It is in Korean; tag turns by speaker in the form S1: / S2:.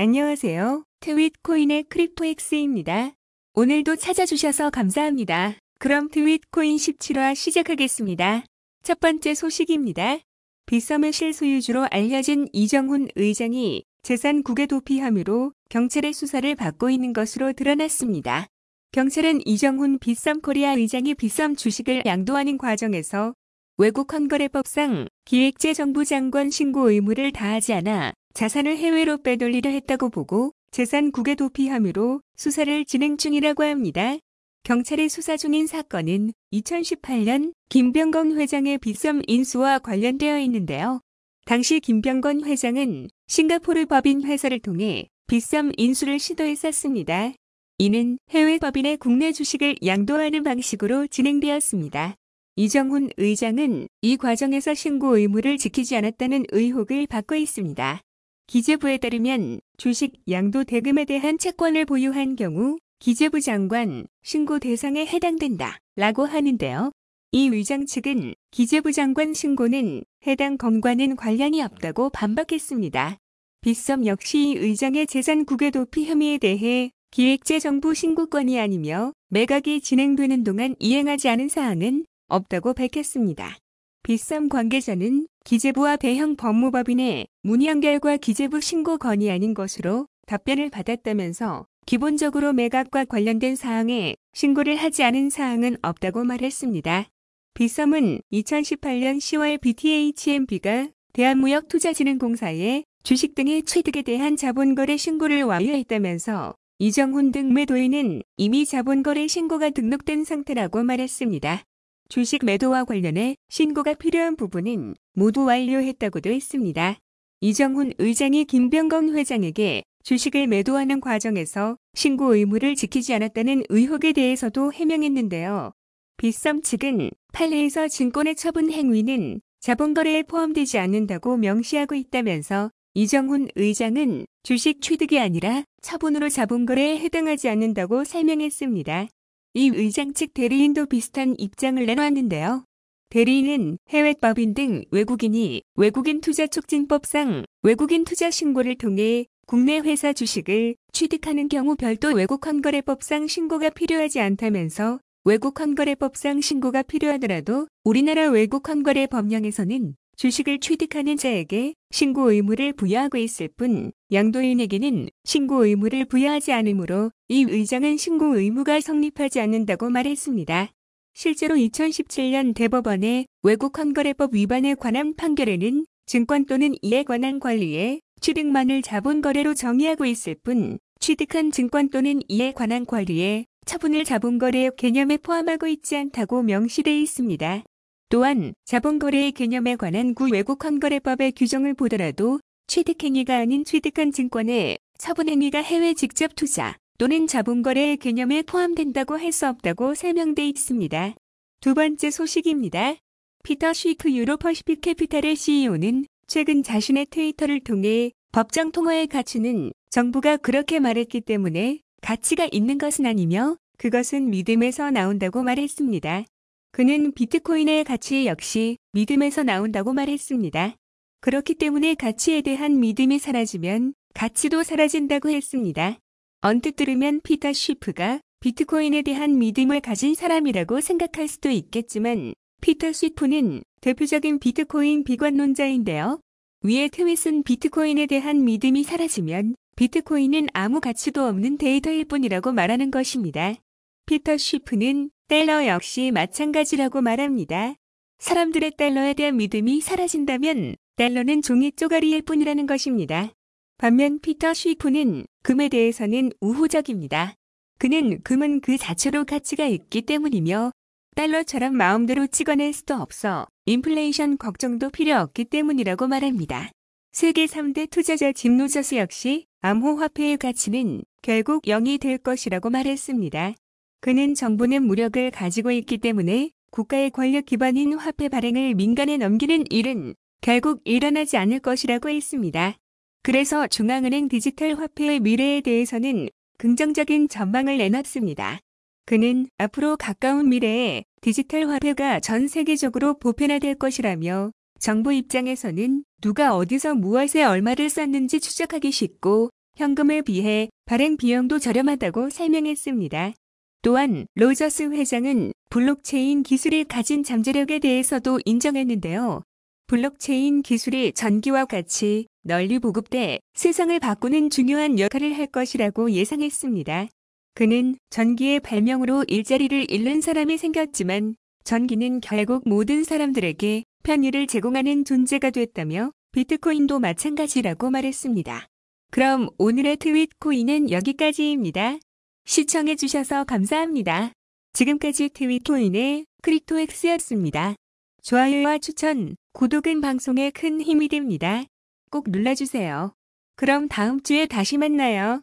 S1: 안녕하세요. 트윗코인의 크립토엑스입니다. 오늘도 찾아주셔서 감사합니다. 그럼 트윗코인 17화 시작하겠습니다. 첫 번째 소식입니다. 빗썸의 실소유주로 알려진 이정훈 의장이 재산 국외 도피 혐의로 경찰의 수사를 받고 있는 것으로 드러났습니다. 경찰은 이정훈 빗썸 코리아 의장이 빗썸 주식을 양도하는 과정에서 외국 헌거래법상 기획재정부 장관 신고 의무를 다하지 않아 자산을 해외로 빼돌리려 했다고 보고 재산 국외 도피 혐의로 수사를 진행 중이라고 합니다. 경찰이 수사 중인 사건은 2018년 김병건 회장의 빚썸 인수와 관련되어 있는데요. 당시 김병건 회장은 싱가포르 법인 회사를 통해 빚썸 인수를 시도했었습니다. 이는 해외 법인의 국내 주식을 양도하는 방식으로 진행되었습니다. 이정훈 의장은 이 과정에서 신고 의무를 지키지 않았다는 의혹을 받고 있습니다. 기재부에 따르면 주식 양도 대금에 대한 채권을 보유한 경우 기재부 장관 신고 대상에 해당된다 라고 하는데요. 이의장 측은 기재부 장관 신고는 해당 건과는 관련이 없다고 반박했습니다. 빗썸 역시 의장의 재산 국외 도피 혐의에 대해 기획재정부 신고권이 아니며 매각이 진행되는 동안 이행하지 않은 사항은 없다고 밝혔습니다. 빅썸 관계자는 기재부와 대형 법무법인의 문의한결과 기재부 신고 건의 아닌 것으로 답변을 받았다면서 기본적으로 매각과 관련된 사항에 신고를 하지 않은 사항은 없다고 말했습니다. 빗썸은 2018년 10월 BTHMB가 대한무역투자진흥공사에 주식 등의 취득에 대한 자본거래 신고를 완료했다면서 이정훈 등 매도인은 이미 자본거래 신고가 등록된 상태라고 말했습니다. 주식 매도와 관련해 신고가 필요한 부분은 모두 완료했다고도 했습니다. 이정훈 의장이 김병건 회장에게 주식을 매도하는 과정에서 신고 의무를 지키지 않았다는 의혹에 대해서도 해명했는데요. 빗썸 측은 판례에서 증권의 처분 행위는 자본거래에 포함되지 않는다고 명시하고 있다면서 이정훈 의장은 주식 취득이 아니라 처분으로 자본거래에 해당하지 않는다고 설명했습니다. 이 의장 측 대리인도 비슷한 입장을 내놓았는데요. 대리인은 해외법인 등 외국인이 외국인 투자 촉진법상 외국인 투자 신고를 통해 국내 회사 주식을 취득하는 경우 별도 외국 환거래법상 신고가 필요하지 않다면서 외국 환거래법상 신고가 필요하더라도 우리나라 외국 환거래 법령에서는 주식을 취득하는 자에게 신고 의무를 부여하고 있을 뿐 양도인에게는 신고 의무를 부여하지 않으므로 이 의장은 신고 의무가 성립하지 않는다고 말했습니다. 실제로 2017년 대법원의 외국 환거래법 위반에 관한 판결에는 증권 또는 이에 관한 관리에 취득만을 자본거래로 정의하고 있을 뿐 취득한 증권 또는 이에 관한 관리에 처분을 자본거래 개념에 포함하고 있지 않다고 명시돼 있습니다. 또한 자본거래의 개념에 관한 구 외국 환거래법의 규정을 보더라도 취득행위가 아닌 취득한 증권에 처분행위가 해외 직접 투자 또는 자본거래의 개념에 포함된다고 할 수 없다고 설명돼 있습니다. 두 번째 소식입니다. 피터 쉬크 유로 퍼시픽 캐피탈의 CEO는 최근 자신의 트위터를 통해 법정 통화의 가치는 정부가 그렇게 말했기 때문에 가치가 있는 것은 아니며 그것은 믿음에서 나온다고 말했습니다. 그는 비트코인의 가치 역시 믿음에서 나온다고 말했습니다. 그렇기 때문에 가치에 대한 믿음이 사라지면 가치도 사라진다고 했습니다. 언뜻 들으면 피터 쉬프가 비트코인에 대한 믿음을 가진 사람이라고 생각할 수도 있겠지만 피터 쉬프는 대표적인 비트코인 비관론자인데요. 위에 틈에 은 비트코인에 대한 믿음이 사라지면 비트코인은 아무 가치도 없는 데이터일 뿐이라고 말하는 것입니다. 피터 쉬프는 달러 역시 마찬가지라고 말합니다. 사람들의 달러에 대한 믿음이 사라진다면 달러는 종이 쪼가리일 뿐이라는 것입니다. 반면 피터 슈이프는 금에 대해서는 우호적입니다. 그는 금은 그 자체로 가치가 있기 때문이며 달러처럼 마음대로 찍어낼 수도 없어 인플레이션 걱정도 필요 없기 때문이라고 말합니다. 세계 3대 투자자 짐 로저스 역시 암호화폐의 가치는 결국 0이 될 것이라고 말했습니다. 그는 정부는 무력을 가지고 있기 때문에 국가의 권력 기반인 화폐 발행을 민간에 넘기는 일은 결국 일어나지 않을 것이라고 했습니다. 그래서 중앙은행 디지털 화폐의 미래에 대해서는 긍정적인 전망을 내놨습니다. 그는 앞으로 가까운 미래에 디지털 화폐가 전 세계적으로 보편화될 것이라며 정부 입장에서는 누가 어디서 무엇에 얼마를 썼는지 추적하기 쉽고 현금에 비해 발행 비용도 저렴하다고 설명했습니다. 또한 로저스 회장은 블록체인 기술이 가진 잠재력에 대해서도 인정했는데요. 블록체인 기술이 전기와 같이 널리 보급돼 세상을 바꾸는 중요한 역할을 할 것이라고 예상했습니다. 그는 전기의 발명으로 일자리를 잃는 사람이 생겼지만 전기는 결국 모든 사람들에게 편의를 제공하는 존재가 됐다며 비트코인도 마찬가지라고 말했습니다. 그럼 오늘의 트윗코인은 여기까지입니다. 시청해주셔서 감사합니다. 지금까지 트윗코인의 크립토엑스였습니다. 좋아요와 추천, 구독은 방송에 큰 힘이 됩니다. 꼭 눌러주세요. 그럼 다음 주에 다시 만나요.